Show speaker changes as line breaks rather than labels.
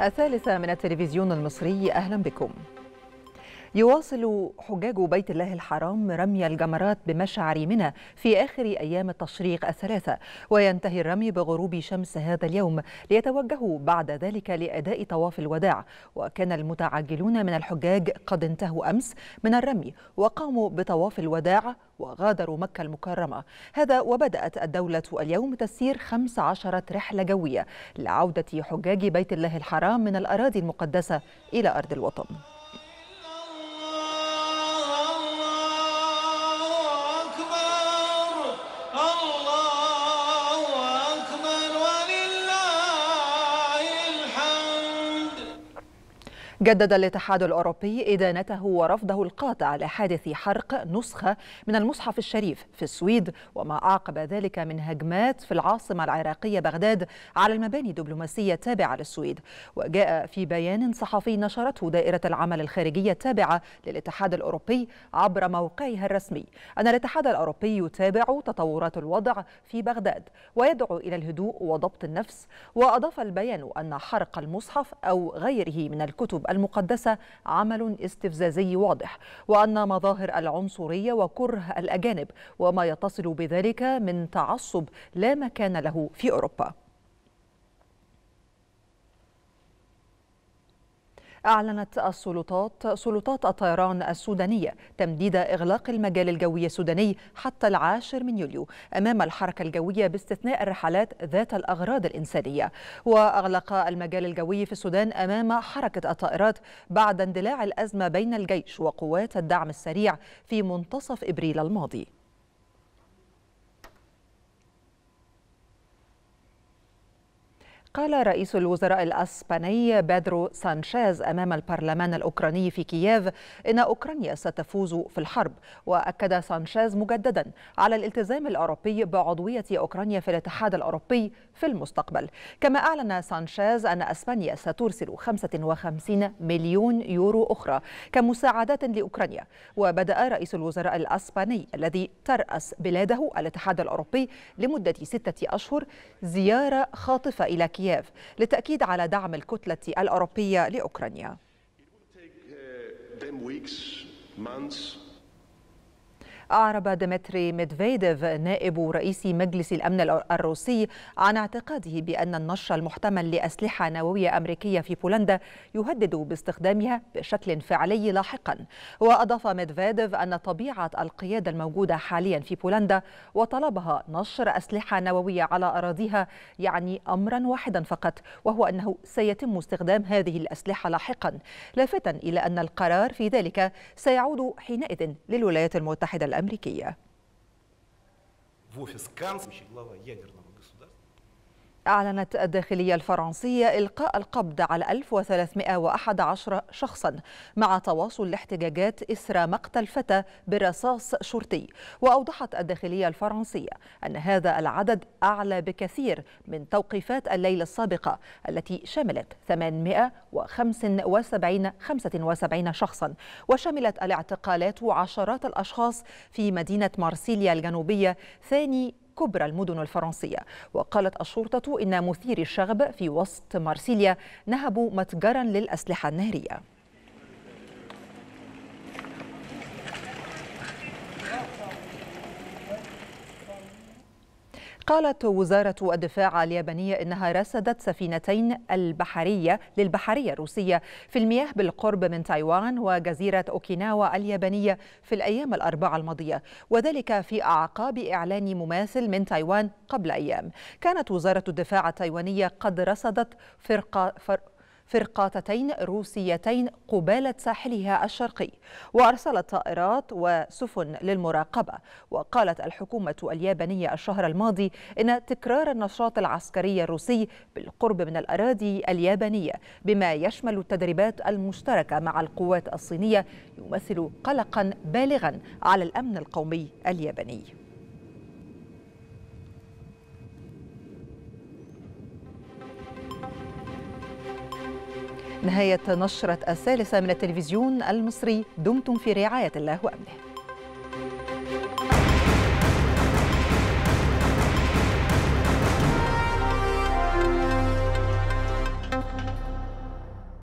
الثالثة من التلفزيون المصري أهلا بكم يواصل حجاج بيت الله الحرام رمي الجمرات بمشعر منى في آخر أيام التشريق الثلاثة وينتهي الرمي بغروب شمس هذا اليوم ليتوجهوا بعد ذلك لأداء طواف الوداع وكان المتعجلون من الحجاج قد انتهوا أمس من الرمي وقاموا بطواف الوداع وغادروا مكة المكرمة هذا وبدأت الدولة اليوم تسير 15 رحلة جوية لعودة حجاج بيت الله الحرام من الأراضي المقدسة إلى أرض الوطن جدد الاتحاد الأوروبي إدانته ورفضه القاطع لحادث حرق نسخة من المصحف الشريف في السويد وما أعقب ذلك من هجمات في العاصمة العراقية بغداد على المباني الدبلوماسية التابعة للسويد وجاء في بيان صحفي نشرته دائرة العمل الخارجية التابعة للاتحاد الأوروبي عبر موقعها الرسمي أن الاتحاد الأوروبي يتابع تطورات الوضع في بغداد ويدعو إلى الهدوء وضبط النفس وأضاف البيان أن حرق المصحف أو غيره من الكتب المقدسة عمل استفزازي واضح وأن مظاهر العنصرية وكره الأجانب وما يتصل بذلك من تعصب لا مكان له في أوروبا أعلنت السلطات سلطات الطيران السودانية تمديد إغلاق المجال الجوي السوداني حتى العاشر من يوليو أمام الحركة الجوية باستثناء الرحلات ذات الأغراض الإنسانية وأغلق المجال الجوي في السودان أمام حركة الطائرات بعد اندلاع الأزمة بين الجيش وقوات الدعم السريع في منتصف إبريل الماضي قال رئيس الوزراء الاسباني بادرو سانشيز امام البرلمان الاوكراني في كييف ان اوكرانيا ستفوز في الحرب واكد سانشيز مجددا على الالتزام الاوروبي بعضويه اوكرانيا في الاتحاد الاوروبي في المستقبل كما اعلن سانشيز ان اسبانيا سترسل 55 مليون يورو اخرى كمساعدات لاوكرانيا وبدا رئيس الوزراء الاسباني الذي تراس بلاده الاتحاد الاوروبي لمده سته اشهر زياره خاطفه الى كييف كييف للتأكيد على دعم الكتلة الأوروبية لأوكرانيا. أعرب ديمتري ميدفيديف نائب رئيس مجلس الأمن الروسي عن اعتقاده بأن النشر المحتمل لأسلحة نووية أمريكية في بولندا يهدد باستخدامها بشكل فعلي لاحقا وأضاف ميدفيديف أن طبيعة القيادة الموجودة حاليا في بولندا وطلبها نشر أسلحة نووية على أراضيها يعني أمرا واحدا فقط وهو أنه سيتم استخدام هذه الأسلحة لاحقا لافتا إلى أن القرار في ذلك سيعود حينئذ للولايات المتحدة الأمريكية الأمريكية. в офис канцлера глава ядерного أعلنت الداخلية الفرنسية إلقاء القبض على 1311 شخصا مع تواصل الاحتجاجات إثر مقتل فتى برصاص شرطي وأوضحت الداخلية الفرنسية أن هذا العدد أعلى بكثير من توقيفات الليلة السابقة التي شملت 875 75 شخصا وشملت الاعتقالات عشرات الأشخاص في مدينة مارسيليا الجنوبية ثاني كبرى المدن الفرنسية وقالت الشرطة إن مثيري الشغب في وسط مارسيليا نهبوا متجرا للأسلحة النارية قالت وزارة الدفاع اليابانية إنها رصدت سفينتين البحرية للبحرية الروسية في المياه بالقرب من تايوان وجزيرة أوكيناوا اليابانية في الأيام الأربعة الماضية وذلك في أعقاب إعلان مماثل من تايوان قبل أيام كانت وزارة الدفاع التايوانية قد رصدت فرقة فر فرقاتتين روسيتين قبالة ساحلها الشرقي وأرسلت طائرات وسفن للمراقبة وقالت الحكومة اليابانية الشهر الماضي إن تكرار النشاط العسكري الروسي بالقرب من الأراضي اليابانية بما يشمل التدريبات المشتركة مع القوات الصينية يمثل قلقا بالغا على الأمن القومي الياباني نهاية نشرة الثالثة من التلفزيون المصري دمتم في رعاية الله وأمنه